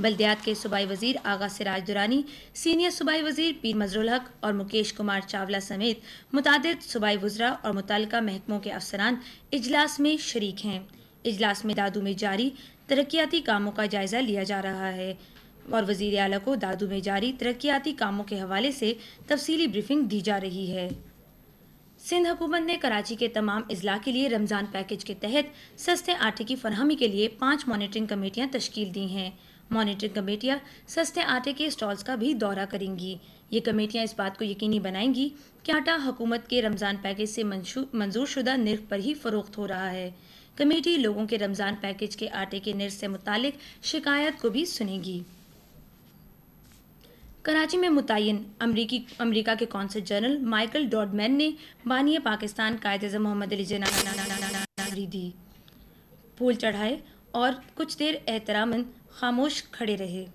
बल्दियात के सूबाई वजीर आगा सिराज दुरानी सीनियर सूबाई वजीर पीर मजरुल हक और मुकेश कुमार चावला समेत मुतद सूबाई वजरा और मुतल महकमों के अफसरान इजलास में शरीक हैं इजलास में दादू में जारी तरक्याती कामों का जायज़ा लिया जा रहा है और वजीर अला को दादू में जारी तरक्याती कामों के हवाले से तफसीली ब्रीफिंग दी जा रही है सिंध हुकूमत ने कराची के तमाम अजला के लिए रमज़ान पैकेज के तहत सस्ते आटे की फरहमी के लिए पाँच मॉनिटरिंग कमेटियाँ तश्ील दी हैं मॉनिटरिंग कमेटियां सस्ते आटे के स्टॉल्स का भी दौरा करेंगी ये कमेटियां इस बात को यकीनी बनाएंगी कि आटा हुकूमत के रमज़ान पैकेज से मंजूर शुदा निर्ख पर ही फरोख्त हो रहा है कमेटी लोगों के रमज़ान पैकेज के आटे के निर्ख से मुतक शिकायत को भी सुनेगी कराची में मुतन अमरीकी अमरीका के कौंसल जनरल माइकल डॉडमैन ने बानिय पाकिस्तान कायद मोहम्मद अली जना दी पोल चढ़ाए और कुछ देर एहतरामन खामोश खड़े रहे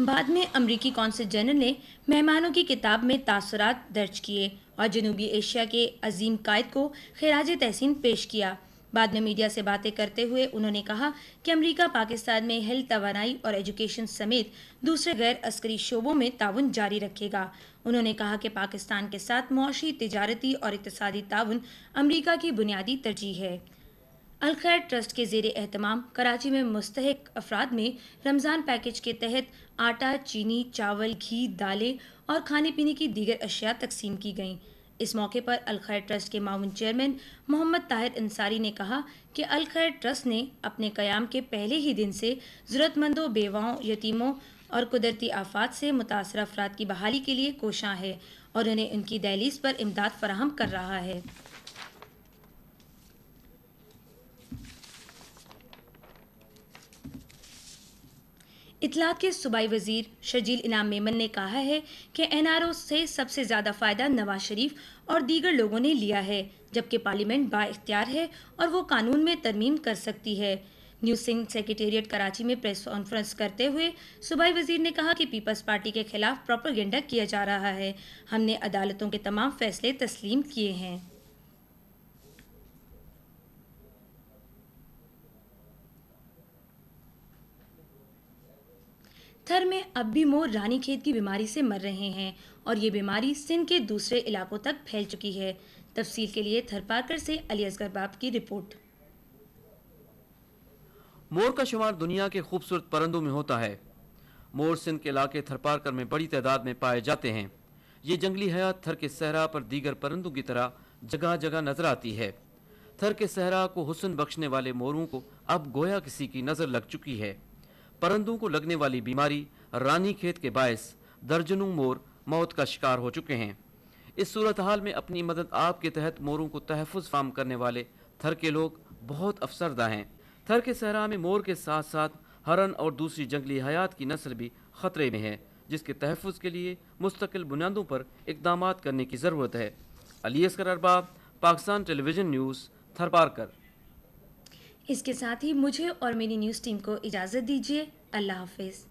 बाद में अमरीकी कौंसल जनरल ने मेहमानों की किताब में तासरात दर्ज किए और जनूबी एशिया के अजीम कायद को खराज तहसीन पेश किया बाद में मीडिया से बातें करते हुए उन्होंने कहा कि अमेरिका पाकिस्तान में हेल्थ तोानाई और एजुकेशन समेत दूसरे गैर अस्करी शोबों में ताउन जारी रखेगा उन्होंने कहा कि पाकिस्तान के साथ मुआशी तजारती और इकतदी ताउन अमरीका की बुनियादी तरजीह है अलखैर ट्रस्ट के जेर अहतमाम कराची में मुस्तक अफराद में रमज़ान पैकेज के तहत आटा चीनी चावल घी दालें और खाने पीने की दीगर अशिया तकसीम की गईं इस मौके पर अलखैर ट्रस्ट के मामून चेयरमैन मोहम्मद ताहिर अंसारी ने कहा कि अलखैर ट्रस्ट ने अपने कयाम के पहले ही दिन से ज़रूरतमंदों बेवाओं यतीमों और कुदरती आफात से मुतासर अफराद की बहाली के लिए कोशाँ है और उन्हें उनकी दहलीज पर इमदाद फराहम कर रहा है इतलात के सूबाई वजीर शजील इनाम मेमन ने कहा है कि एनआरओ से सबसे ज़्यादा फ़ायदा नवाज शरीफ और दीगर लोगों ने लिया है जबकि पार्लियामेंट बाख्तियार है और वो कानून में तरमीम कर सकती है न्यू सिंह सेक्रेटेरिएट कराची में प्रेस कॉन्फ्रेंस करते हुए सूबाई वजीर ने कहा कि पीपल्स पार्टी के खिलाफ प्रोपागेंडा किया जा रहा है हमने अदालतों के तमाम फैसले तस्लीम किए हैं थर में अब भी मोर रानीखेत की बीमारी से मर रहे हैं और ये बीमारी सिंध के दूसरे इलाकों तक फैल चुकी है तफसील के लिए थरपाकर से अली असगर बाब की रिपोर्ट मोर का शुमार दुनिया के खूबसूरत परंदों में होता है मोर सिंध के इलाके थरपारकर में बड़ी तादाद में पाए जाते हैं ये जंगली हयात थर के सहरा पर दीगर परंदों की तरह जगह जगह नजर आती है थर के सहरा को हुसन बख्शने वाले मोरों को अब गोया किसी की नज़र लग चुकी है परंदों को लगने वाली बीमारी रानी खेत के बायस दर्जनों मोर मौत का शिकार हो चुके हैं इस सूरत हाल में अपनी मदद आप के तहत मोरों को तहफ़ फाम करने वाले थर के लोग बहुत अफसरदा हैं थर के सहरा में मोर के साथ साथ हरन और दूसरी जंगली हयात की नस्ल भी ख़तरे में है जिसके तहफ़ के लिए मुस्तकिल बुनियादों पर इकदाम करने की ज़रूरत है अली असकर अरबाब पाकिस्तान टेलीविज़न न्यूज़ थरपारकर इसके साथ ही मुझे और मेरी न्यूज़ टीम को इजाज़त दीजिए अल्लाह हाफिज़